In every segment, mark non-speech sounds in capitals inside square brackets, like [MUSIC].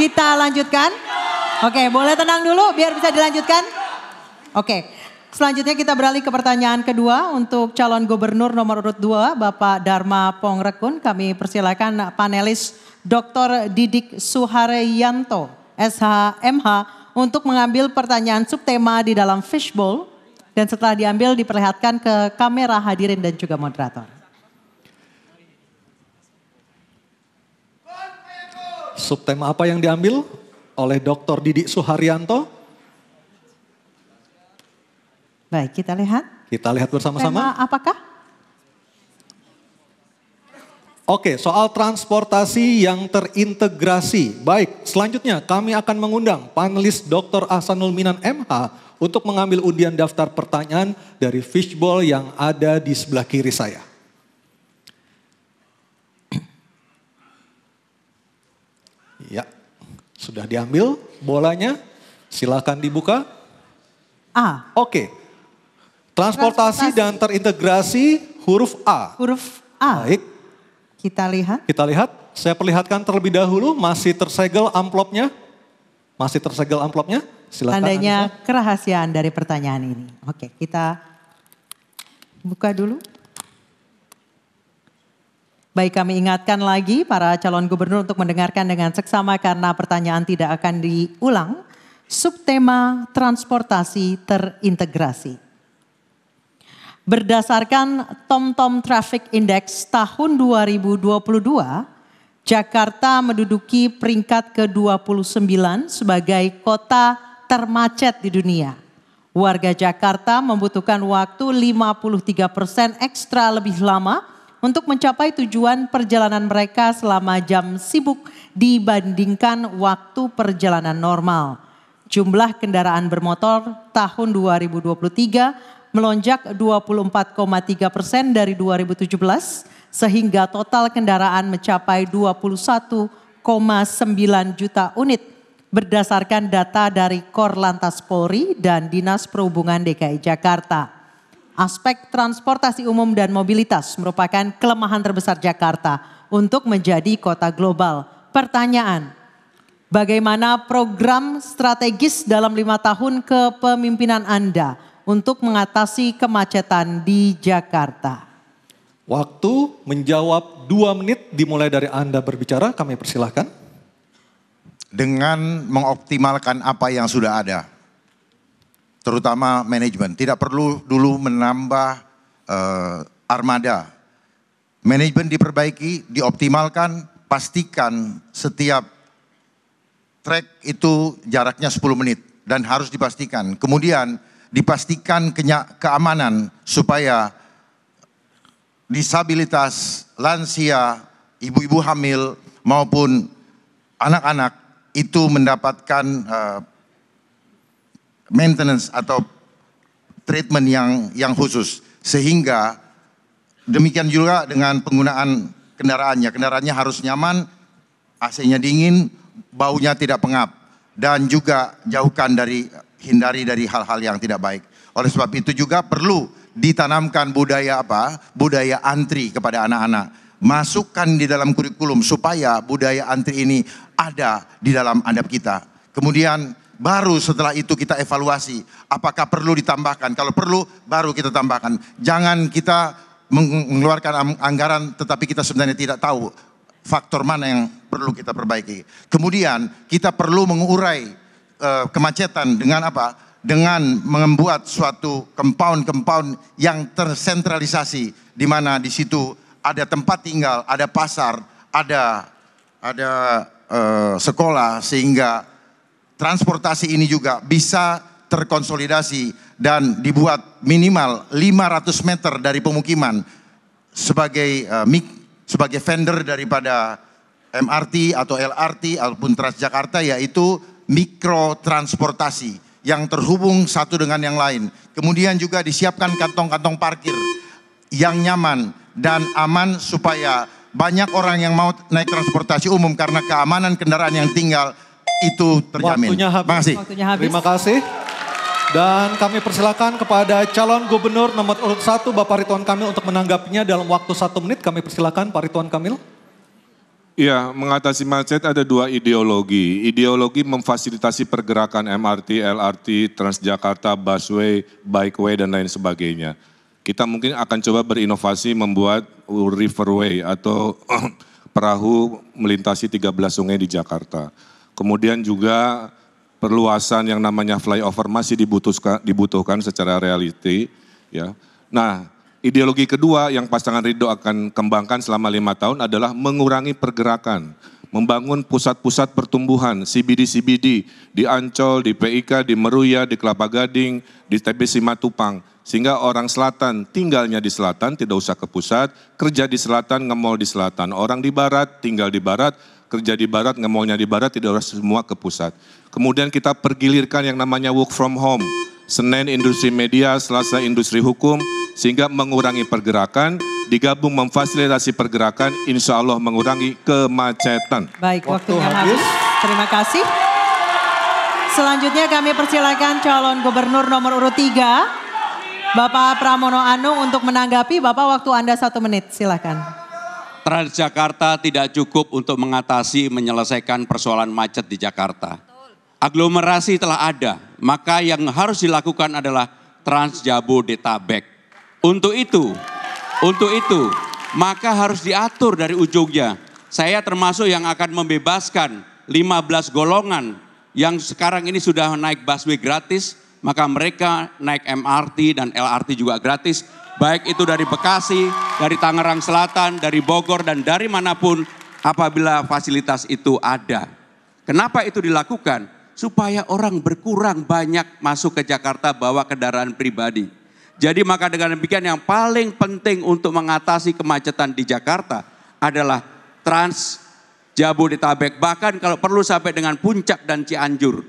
Kita lanjutkan. Oke, boleh tenang dulu biar bisa dilanjutkan. Oke. Selanjutnya kita beralih ke pertanyaan kedua untuk calon gubernur nomor urut dua, Bapak Dharma Pongrekun. Kami persilakan panelis Dr. Didik Suharyanto SHMH untuk mengambil pertanyaan subtema di dalam fishbowl dan setelah diambil diperlihatkan ke kamera hadirin dan juga moderator. Subtema apa yang diambil oleh Dr. Didik Suharyanto? Baik, kita lihat. Kita lihat bersama-sama. apakah? Oke, soal transportasi yang terintegrasi. Baik, selanjutnya kami akan mengundang panelis Dr. Asanul Minan MH untuk mengambil undian daftar pertanyaan dari fishbowl yang ada di sebelah kiri saya. Sudah diambil bolanya? Silakan dibuka. A. Oke. Transportasi, Transportasi dan terintegrasi huruf A. Huruf A. Baik. Kita lihat. Kita lihat. Saya perlihatkan terlebih dahulu masih tersegel amplopnya. Masih tersegel amplopnya. Silahkan. Tandanya kerahasiaan dari pertanyaan ini. Oke, kita buka dulu. Baik kami ingatkan lagi para calon gubernur untuk mendengarkan dengan seksama karena pertanyaan tidak akan diulang. Subtema transportasi terintegrasi. Berdasarkan TomTom -Tom Traffic Index tahun 2022, Jakarta menduduki peringkat ke-29 sebagai kota termacet di dunia. Warga Jakarta membutuhkan waktu 53 persen ekstra lebih lama untuk mencapai tujuan perjalanan mereka selama jam sibuk dibandingkan waktu perjalanan normal. Jumlah kendaraan bermotor tahun 2023 melonjak 24,3 persen dari 2017 sehingga total kendaraan mencapai 21,9 juta unit berdasarkan data dari Korlantas Polri dan Dinas Perhubungan DKI Jakarta. Aspek transportasi umum dan mobilitas merupakan kelemahan terbesar Jakarta untuk menjadi kota global. Pertanyaan, bagaimana program strategis dalam lima tahun kepemimpinan Anda untuk mengatasi kemacetan di Jakarta? Waktu menjawab dua menit dimulai dari Anda berbicara, kami persilahkan. Dengan mengoptimalkan apa yang sudah ada terutama manajemen. Tidak perlu dulu menambah uh, armada. Manajemen diperbaiki, dioptimalkan, pastikan setiap track itu jaraknya 10 menit dan harus dipastikan. Kemudian dipastikan keamanan supaya disabilitas, lansia, ibu-ibu hamil maupun anak-anak itu mendapatkan uh, maintenance atau treatment yang yang khusus sehingga demikian juga dengan penggunaan kendaraannya. Kendaraannya harus nyaman, AC-nya dingin, baunya tidak pengap dan juga jauhkan dari hindari dari hal-hal yang tidak baik. Oleh sebab itu juga perlu ditanamkan budaya apa? Budaya antri kepada anak-anak. Masukkan di dalam kurikulum supaya budaya antri ini ada di dalam adab kita. Kemudian baru setelah itu kita evaluasi apakah perlu ditambahkan. Kalau perlu baru kita tambahkan. Jangan kita mengeluarkan anggaran tetapi kita sebenarnya tidak tahu faktor mana yang perlu kita perbaiki. Kemudian kita perlu mengurai uh, kemacetan dengan apa? Dengan membuat suatu compound-compound yang tersentralisasi di mana di situ ada tempat tinggal, ada pasar, ada ada uh, sekolah sehingga transportasi ini juga bisa terkonsolidasi dan dibuat minimal 500 meter dari pemukiman sebagai uh, sebagai vendor daripada MRT atau LRT ataupun Transjakarta yaitu mikro transportasi yang terhubung satu dengan yang lain. Kemudian juga disiapkan kantong-kantong parkir yang nyaman dan aman supaya banyak orang yang mau naik transportasi umum karena keamanan kendaraan yang tinggal itu terjamin. Waktunya habis. Makasih. Waktunya habis. Terima kasih. Dan kami persilakan kepada calon gubernur nomor urut 1 Bapak Rituan Kamil untuk menanggapinya dalam waktu satu menit. Kami persilakan Pak Rituan Kamil. Iya, mengatasi macet ada dua ideologi. Ideologi memfasilitasi pergerakan MRT, LRT, Transjakarta, busway, bikeway, dan lain sebagainya. Kita mungkin akan coba berinovasi membuat riverway atau [CLEARS THROAT] perahu melintasi 13 sungai di Jakarta. Kemudian juga perluasan yang namanya flyover masih dibutuhkan, dibutuhkan secara realiti. Ya. Nah, ideologi kedua yang pasangan Ridho akan kembangkan selama lima tahun adalah mengurangi pergerakan, membangun pusat-pusat pertumbuhan, CBD-CBD, di Ancol, di PIK, di Meruya, di Kelapa Gading, di TB Simatupang. Sehingga orang selatan tinggalnya di selatan, tidak usah ke pusat, kerja di selatan, ngemol di selatan. Orang di barat tinggal di barat, kerja di barat, ngemolnya di barat, tidak harus semua ke pusat. Kemudian kita pergilirkan yang namanya work from home. Senin industri media, Selasa industri hukum, sehingga mengurangi pergerakan, digabung memfasilitasi pergerakan, insya Allah mengurangi kemacetan. Baik, waktunya habis. habis. Terima kasih. Selanjutnya kami persilakan calon gubernur nomor urut 3, Bapak Pramono Anung untuk menanggapi. Bapak waktu Anda satu menit, silakan. Jakarta tidak cukup untuk mengatasi menyelesaikan persoalan macet di Jakarta. Aglomerasi telah ada, maka yang harus dilakukan adalah Transjabodetabek. Untuk itu, untuk itu, maka harus diatur dari ujungnya. Saya termasuk yang akan membebaskan 15 golongan yang sekarang ini sudah naik busway gratis, maka mereka naik MRT dan LRT juga gratis baik itu dari Bekasi, dari Tangerang Selatan, dari Bogor, dan dari manapun apabila fasilitas itu ada. Kenapa itu dilakukan? Supaya orang berkurang banyak masuk ke Jakarta bawa kendaraan pribadi. Jadi maka dengan demikian yang paling penting untuk mengatasi kemacetan di Jakarta adalah trans Jabodetabek. Bahkan kalau perlu sampai dengan puncak dan Cianjur.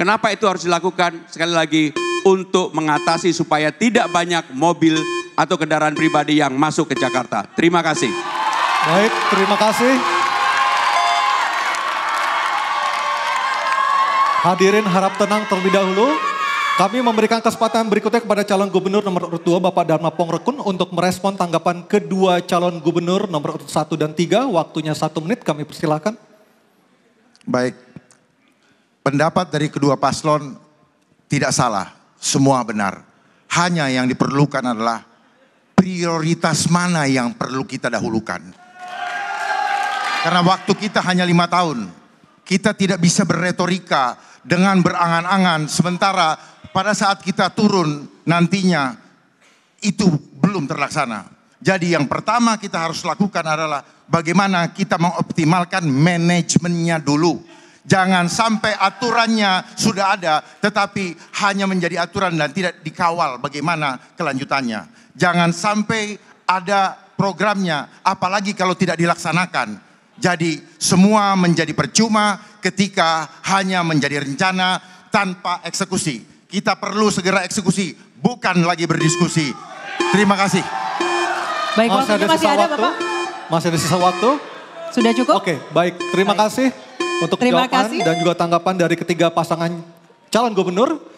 Kenapa itu harus dilakukan? Sekali lagi untuk mengatasi supaya tidak banyak mobil atau kendaraan pribadi yang masuk ke Jakarta. Terima kasih. Baik, terima kasih. Hadirin harap tenang terlebih dahulu. Kami memberikan kesempatan berikutnya kepada calon gubernur nomor urut 2 Bapak Dharma Pongrekun untuk merespon tanggapan kedua calon gubernur nomor urut 1 dan 3. Waktunya satu menit kami persilahkan. Baik, pendapat dari kedua paslon tidak salah, semua benar. Hanya yang diperlukan adalah prioritas mana yang perlu kita dahulukan. Karena waktu kita hanya lima tahun. Kita tidak bisa berretorika dengan berangan-angan. Sementara pada saat kita turun nantinya itu belum terlaksana. Jadi yang pertama kita harus lakukan adalah bagaimana kita mengoptimalkan manajemennya dulu. Jangan sampai aturannya sudah ada, tetapi hanya menjadi aturan dan tidak dikawal bagaimana kelanjutannya. Jangan sampai ada programnya, apalagi kalau tidak dilaksanakan. Jadi semua menjadi percuma ketika hanya menjadi rencana tanpa eksekusi. Kita perlu segera eksekusi, bukan lagi berdiskusi. Terima kasih. Baik, masih ada masih ada, waktu. Bapak. Masih ada sisa waktu. Sudah cukup? Oke, baik. Terima baik. kasih untuk Terima jawaban kasih. dan juga tanggapan dari ketiga pasangan calon gubernur.